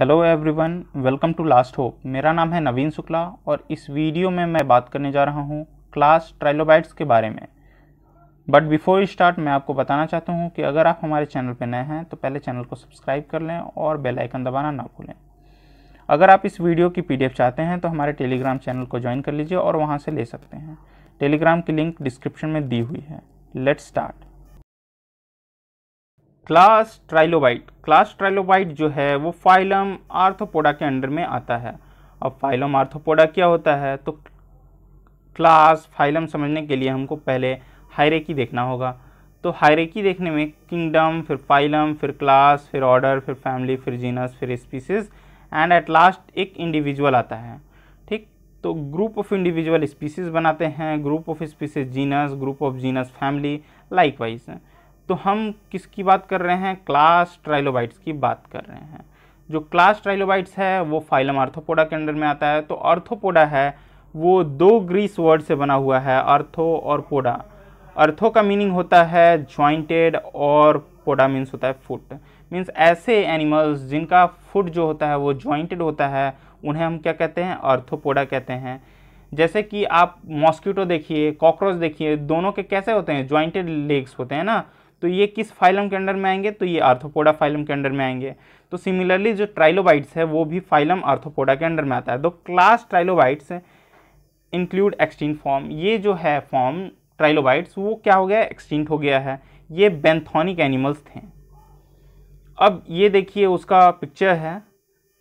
hello everyone welcome to last hope मेरा नाम है नवीन शुक्ला और इस वीडियो में मैं बात करने जा रहा हूँ क्लास ट्राइलोबाइट्स के बारे में बट बिफोर स्टार्ट मैं आपको बताना चाहता हूँ कि अगर आप हमारे चैनल पर नए हैं तो पहले चैनल को सब्सक्राइब कर लें और बेल आइकन दबाना ना भूलें अगर आप इस वीडियो की पी चाहते हैं तो हमारे टेलीग्राम चैनल को ज्वाइन कर लीजिए और वहाँ से ले सकते हैं टेलीग्राम की लिंक डिस्क्रिप्शन में दी हुई है let start class trilobite class trilobite जो है वो फाइलम आर्थोपोडा के अंडर में आता है अब फाइलम आर्थोपोडा क्या होता है तो क्लास फाइलम समझने के लिए हमको पहले हायरेकी देखना होगा तो हायरेकी देखने में किंगडम फिर फाइलम फिर क्लास फिर ऑर्डर फिर फैमिली फिर जीनस फिर स्पीसीज एंड एट लास्ट एक इंडिविजुअल आता है ठीक तो ग्रुप ऑफ इंडिविजुअल स्पीसीज बनाते हैं group of species genus group of genus family likewise तो हम किसकी बात कर रहे हैं क्लास ट्राइलोबाइट्स की बात कर रहे हैं जो क्लास ट्राइलोबाइट्स है वो फाइलम आर्थोपोडा के अंडर में आता है तो आर्थोपोडा है वो दो ग्रीस वर्ड से बना हुआ है अर्थो और पोडा अर्थो का मीनिंग होता है ज्वाइंटेड और पोडा मीन्स होता है फुट मीन्स ऐसे एनिमल्स जिनका फुट जो होता है वो ज्वाइंटेड होता है उन्हें हम क्या कहते हैं अर्थोपोडा कहते हैं जैसे कि आप मॉस्किटो देखिए कॉकरोच देखिए दोनों के कैसे होते हैं ज्वाइंटेड लेग्स होते हैं ना तो ये किस फाइलम के अंडर में आएंगे तो ये आर्थोपोडा फाइलम के अंडर में आएंगे तो सिमिलरली जो ट्राइलोबाइट्स है वो भी फाइलम आर्थोपोडा के अंडर में आता है तो class trilobites include extinct form ये जो है फॉर्म ट्राइलोबाइट्स वो क्या हो गया एक्सटिंक्ट हो गया है ये बेंथोनिक एनिमल्स थे अब ये देखिए उसका पिक्चर है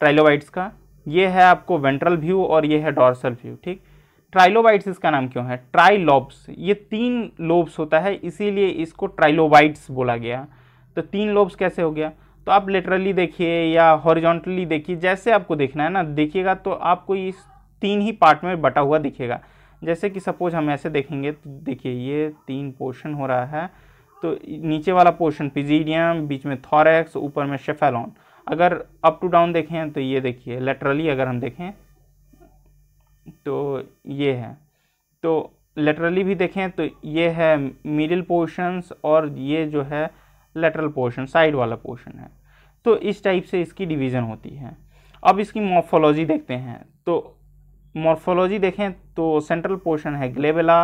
ट्राइलोबाइट्स का ये है आपको वेंट्रल व्यू और ये है डॉर्सल व्यू ठीक ट्राइलोबाइट्स इसका नाम क्यों है ट्राइलोब्स ये तीन लोब्स होता है इसीलिए इसको ट्राइलोबाइट्स बोला गया तो तीन लोब्स कैसे हो गया तो आप लेटरली देखिए या हॉरिजॉन्टली देखिए जैसे आपको देखना है ना देखिएगा तो आपको इस तीन ही पार्ट में बटा हुआ दिखेगा जैसे कि सपोज हम ऐसे देखेंगे तो देखिए ये तीन पोर्शन हो रहा है तो नीचे वाला पोर्शन पिजीडियम बीच में थॉरेक्स ऊपर में शेफेलॉन अगर अप टू डाउन देखें तो ये देखिए लेटरली अगर हम देखें तो ये है तो लेटरली भी देखें तो ये है मिडिल पोर्शंस और ये जो है लेटरल पोर्शन साइड वाला पोर्शन है तो इस टाइप से इसकी डिवीज़न होती है अब इसकी मॉर्फोलॉजी देखते हैं तो मॉर्फोलॉजी देखें तो सेंट्रल पोर्शन है ग्लेबला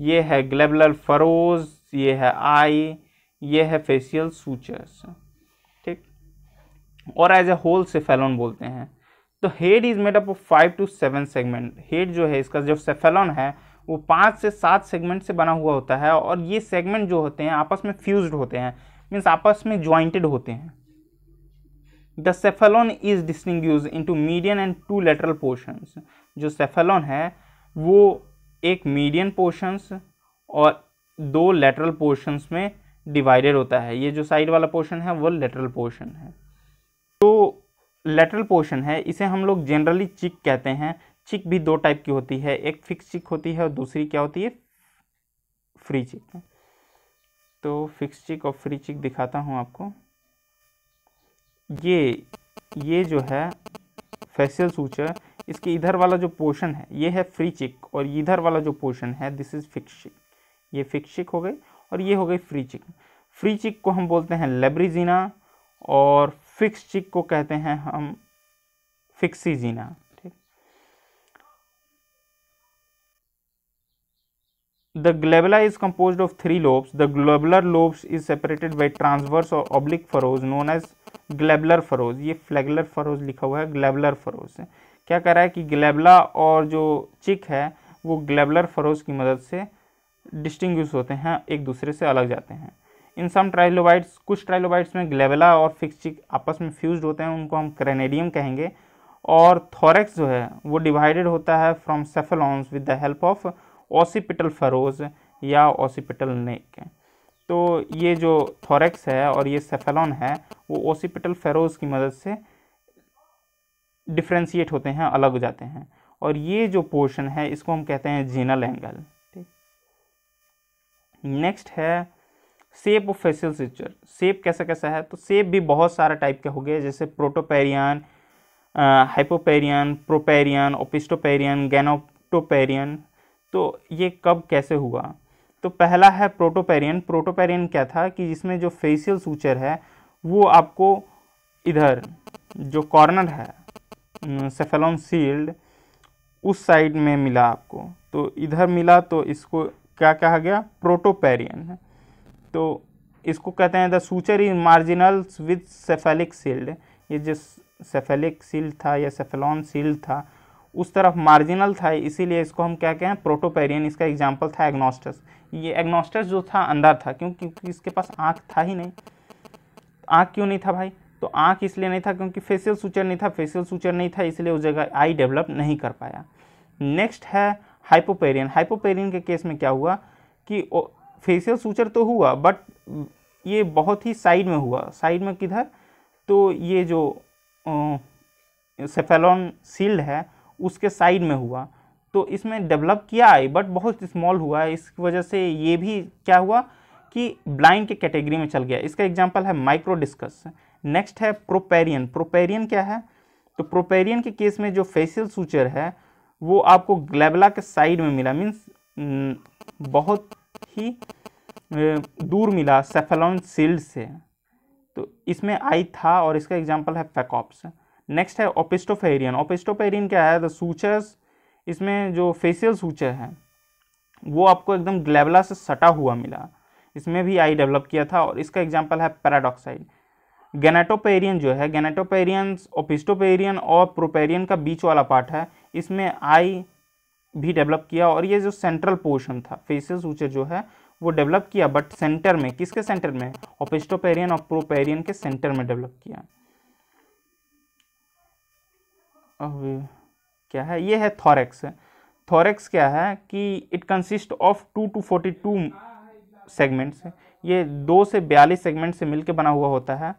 ये है ग्लेबलर फरोज ये है आई ये है फेशियल सूचर्स ठीक और as a whole cephalon बोलते हैं तो head is up of five to seven segment head जो है इसका जो सेफेलॉन है वो पाँच से सात सेगमेंट से बना हुआ होता है और ये सेगमेंट जो होते हैं आपस में फ्यूज होते हैं मीन्स आपस में ज्वाइंटेड होते हैं the cephalon is disting into median and two lateral portions जो सेफेलॉन है वो एक मीडियन पोर्शंस और दो लेटरल पोर्शंस में डिवाइडेड होता है ये जो साइड वाला पोर्शन है वो लेटरल पोर्शन है लेटरल पोर्शन है इसे हम लोग जनरली चिक कहते हैं चिक भी दो टाइप की होती है एक फिक्स चिक होती है और दूसरी क्या होती है फ्री चिक तो फिक्स चिक और फ्री चिक दिखाता हूँ आपको ये ये जो है फेशियल सूचर इसके इधर वाला जो पोर्शन है ये है फ्री चिक और इधर वाला जो पोर्शन है दिस इज़ फिक्स चिक ये फिक्स चिक हो गई और ये हो गई फ्री चिक फ्री चिक को हम बोलते हैं लेब्रिजिना और फिक्स चिक को कहते हैं हम फिक्सी जीना ठीक the glabella is compose of three lobes the glabellar lobes is separated by transverse और oblique furrows known as glabellar furrows ये फ्लैगुलर फरोज लिखा हुआ है ग्लेबलर फरोज क्या कह रहा है कि ग्लेबला और जो चिक है वो ग्लेबलर फरोज की मदद से डिस्टिंग्विश होते हैं एक दूसरे से अलग जाते हैं इन सम ट्राइलोबाइट्स कुछ ट्राइलोबाइट्स में ग्लेबला और फिक्सिक आपस में फ्यूज होते हैं उनको हम क्रेनेडियम कहेंगे और थॉरेक्स जो है वो डिवाइडेड होता है from cephalons with the help of occipital furrows या ओसीपिटल नेक तो ये जो थॉरेक्स है और ये सेफेलॉन है वो ओसीपिटल फेरोज की मदद से डिफ्रेंशिएट होते हैं अलग हो जाते हैं और ये जो पोर्शन है इसको हम कहते हैं जीनल एंगल ठीक नेक्स्ट है shape of facial structure shape कैसा कैसा है तो सेप भी बहुत सारा टाइप के हो गए जैसे प्रोटोपेरियन हाइपोपेरियन प्रोपेरियन ओपिस्टोपेरियन गैनोप्टोपेरियन तो ये कब कैसे हुआ तो पहला है प्रोटोपेरियन प्रोटोपेरियन क्या था कि जिसमें जो फेशियल सूचर है वो आपको इधर जो कॉर्नर है सेफेलॉन सील्ड उस साइड में मिला आपको तो इधर मिला तो इसको क्या कहा गया प्रोटोपेरियन है तो इसको कहते हैं the suture in marginal with cephalic shield ये जो सेफेलिक सील्ड था या सेफेलॉन सील्ड था उस तरफ मार्जिनल था इसीलिए इसको हम क्या कहें प्रोटोपेरियन इसका एग्जाम्पल था एग्नोस्टस ये एग्नोस्टस जो था अंदर था क्योंकि इसके पास आँख था ही नहीं आँख क्यों नहीं था भाई तो आँख इसलिए नहीं था क्योंकि फेशियल सूचर नहीं था फेशियल सूचर नहीं था इसलिए उस जगह आई डेवलप नहीं कर पाया नेक्स्ट है हाइपोपेरियन हाइपोपेरियन के केस में क्या हुआ कि फेशियल सूचर तो हुआ बट ये बहुत ही साइड में हुआ साइड में किधर तो ये जो सेफेलॉन सील्ड है उसके साइड में हुआ तो इसमें डेवलप किया आई बट बहुत स्मॉल हुआ है इसकी वजह से ये भी क्या हुआ कि ब्लाइंड के कैटेगरी में चल गया इसका एग्जाम्पल है माइक्रोडिस्कस नेक्स्ट है प्रोपेरियन प्रोपेरियन क्या है तो प्रोपेरियन के केस में जो फेशियल सूचर है वो आपको ग्लेबला के साइड में मिला मीन्स बहुत ही दूर मिला सेफेलॉन सील्ड से तो इसमें आई था और इसका एग्जाम्पल है फैकॉप्स नेक्स्ट है ओपिस्टोफेरियन ओपिस्टोफेरियन क्या है द सूचर्स इसमें जो फेशियल सूचर है वो आपको एकदम ग्लेबला से सटा हुआ मिला इसमें भी आई डेवलप किया था और इसका एग्जाम्पल है पैराडॉक्साइड गैनेटोपेरियन जो है गेनेटोपेरियन ओपिस्टोपेरियन और प्रोपेरियन का बीच वाला पार्ट है इसमें आई भी डेवलप किया और ये जो सेंट्रल पोर्शन था फेसिस ऊंचे जो है वो डेवलप किया बट सेंटर में किसके सेंटर में ऑपिस्टोपेरियन और प्रोपेरियन के सेंटर में डेवलप किया अब क्या है ये है थॉरेक्स थॉरेक्स क्या है कि it consist of two to forty two segments ये दो से बयालीस सेगमेंट से मिलकर बना हुआ होता है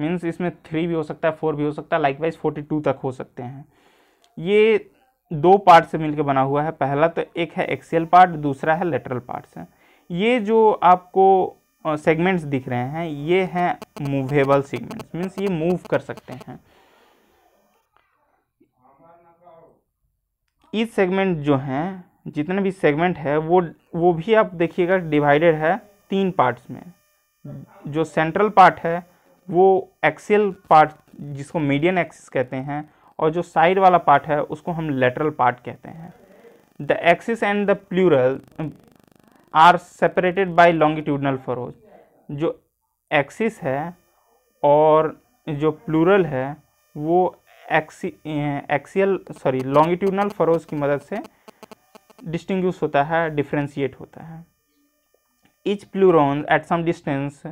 मीन्स इसमें थ्री भी हो सकता है फोर भी हो सकता है लाइकवाइज फोर्टी टू तक हो सकते हैं ये दो पार्ट से मिलकर बना हुआ है पहला तो एक है एक्सियल पार्ट दूसरा है लेटरल पार्ट्स ये जो आपको सेगमेंट्स दिख रहे हैं ये हैं मूवेबल सेगमेंट्स मीन्स ये मूव कर सकते हैं इस सेगमेंट जो हैं जितने भी सेगमेंट है वो वो भी आप देखिएगा डिवाइडेड है तीन पार्ट्स में जो सेंट्रल पार्ट है वो एक्सियल पार्ट जिसको मीडियन एक्सिस कहते हैं और जो साइड वाला पार्ट है उसको हम लेटरल पार्ट कहते हैं the axis and the pleural are separated by longitudinal furrows जो एक्सिस है और जो प्लूरल है वो एक्सी एक्सियल सॉरी लॉन्गिट्यूडनल फरोज की मदद से डिस्टिंग होता है डिफ्रेंशिएट होता है each pleuron at some distance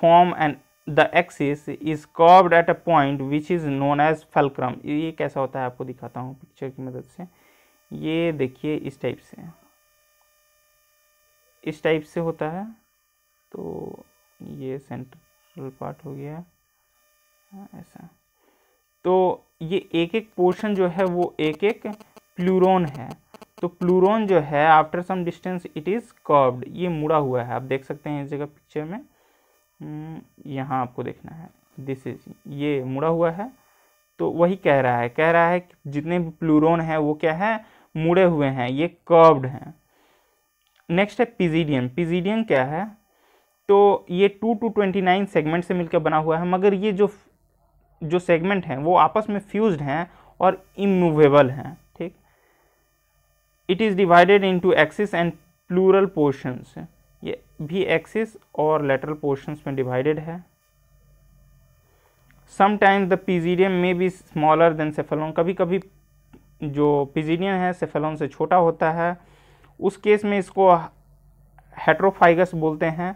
from and the axis is curved at a point which is known as fulcrum ये कैसा होता है आपको दिखाता हूँ पिक्चर की मदद से ये देखिए इस टाइप से इस टाइप से होता है तो ये सेंट्रल पार्ट हो गया ऐसा तो ये एक एक पोर्शन जो है वो एक एक प्लूरोन है तो प्लूरोन जो है after some distance it is curved ये मुड़ा हुआ है आप देख सकते हैं इस जगह पिक्चर में हम्म, यहाँ आपको देखना है दिस इज ये मुड़ा हुआ है तो वही कह रहा है कह रहा है कि जितने भी प्लूरोन हैं वो क्या है मुड़े हुए हैं ये कर्व्ड हैं नेक्स्ट है पिजीडियन पिजीडियन क्या है तो ये two to twenty nine segment से मिलकर बना हुआ है मगर ये जो जो सेगमेंट हैं वो आपस में फ्यूज्ड हैं और इमूवेबल हैं ठीक it is divided into axis and pleural portions ये भी एक्सिस और लेटरल पोर्शंस में डिवाइडेड है समटाइम्स द पिजीडियम में भी स्मॉलर देन सेफेलोन कभी कभी जो पिजीडियम है सेफेलोन से छोटा होता है उस केस में इसको हेट्रोफाइगस बोलते हैं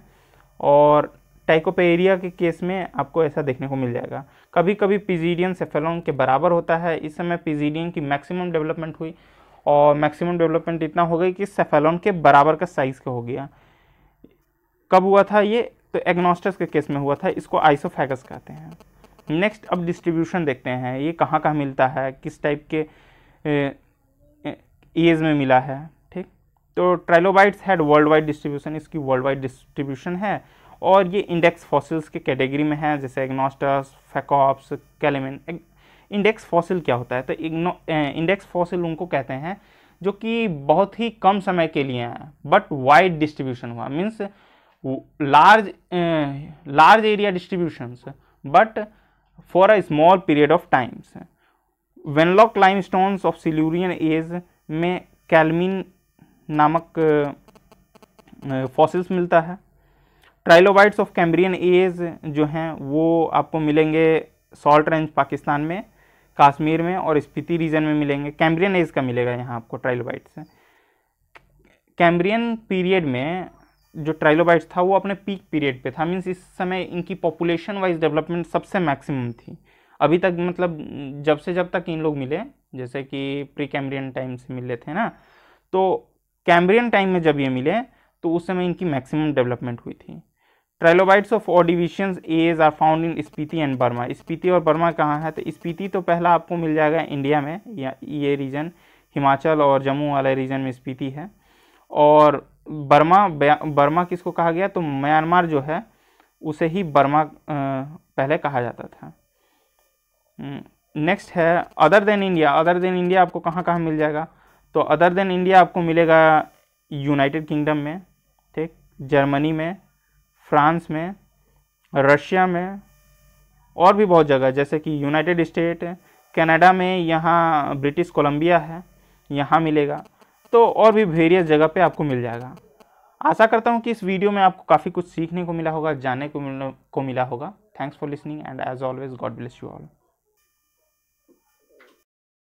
और टाइकोपेरिया के केस में आपको ऐसा देखने को मिल जाएगा कभी कभी पिजीडियन सेफेलोन के बराबर होता है इस समय पिजीडियन की मैक्सिमम डेवलपमेंट हुई और मैक्सिमम डेवलपमेंट इतना हो गई कि सेफेलोन के बराबर का साइज़ का हो गया कब हुआ था ये तो एग्नोस्टस के केस में हुआ था इसको आइसोफेगस कहते हैं नेक्स्ट अब डिस्ट्रीब्यूशन देखते हैं ये कहाँ कहाँ मिलता है किस टाइप के एज में मिला है ठीक तो trilobites had world wide distribution इसकी वर्ल्ड वाइड डिस्ट्रीब्यूशन है और ये इंडेक्स फॉसिल्स के कैटेगरी में है जैसे एग्नोस्टस फैकॉप्स कैलेमिन इंडेक्स फॉसिल क्या होता है तो इंडेक्स फॉसिल उनको कहते हैं जो कि बहुत ही कम समय के लिए हैं बट वाइड डिस्ट्रीब्यूशन हुआ means large large area distribution but for a small period of times Wenlock limestones of Silurian age में कैलमिन नामक फॉसिल्स eh, मिलता है ट्राइलोबाइट्स ऑफ कैम्ब्रियन एज जो हैं वो आपको मिलेंगे सॉल्ट रेंज पाकिस्तान में कश्मीर में और स्पीति रीजन में मिलेंगे कैम्ब्रियन एज का मिलेगा यहाँ आपको ट्राइलोबाइट्स कैम्ब्रियन पीरियड में जो ट्राइलोबाइट्स था वो अपने पीक पीरियड पे था मीन्स इस समय इनकी पॉपुलेशन वाइज डेवलपमेंट सबसे मैक्सिमम थी अभी तक मतलब जब से जब तक इन लोग मिले जैसे कि प्री कैम्ब्रियन टाइम से मिले थे ना तो कैम्ब्रियन टाइम में जब ये मिले तो उस समय इनकी मैक्सिमम डेवलपमेंट हुई थी trilobites of Ordovician ages are found in Spiti and Burma Spiti और बर्मा कहाँ है तो स्पीति तो पहला आपको मिल जाएगा इंडिया में या ये रीजन हिमाचल और जम्मू वाले रीजन में स्पीति है और बर्मा बर्मा किसको कहा गया तो म्यांमार जो है उसे ही बर्मा पहले कहा जाता था नेक्स्ट हम्म, है other than India other than India आपको कहाँ कहाँ मिल जाएगा तो अदर देन इंडिया आपको मिलेगा यूनाइटेड किंगडम में ठीक जर्मनी में फ्रांस में रशिया में और भी बहुत जगह जैसे कि यूनाइटेड स्टेट कनाडा में यहाँ ब्रिटिश कोलंबिया है यहाँ मिलेगा तो और भी वेरियस जगह पे आपको मिल जाएगा आशा करता हूँ कि इस वीडियो में आपको काफ़ी कुछ सीखने को मिला होगा जानने को मिला को मिला होगा thanks for listening and as always God bless you all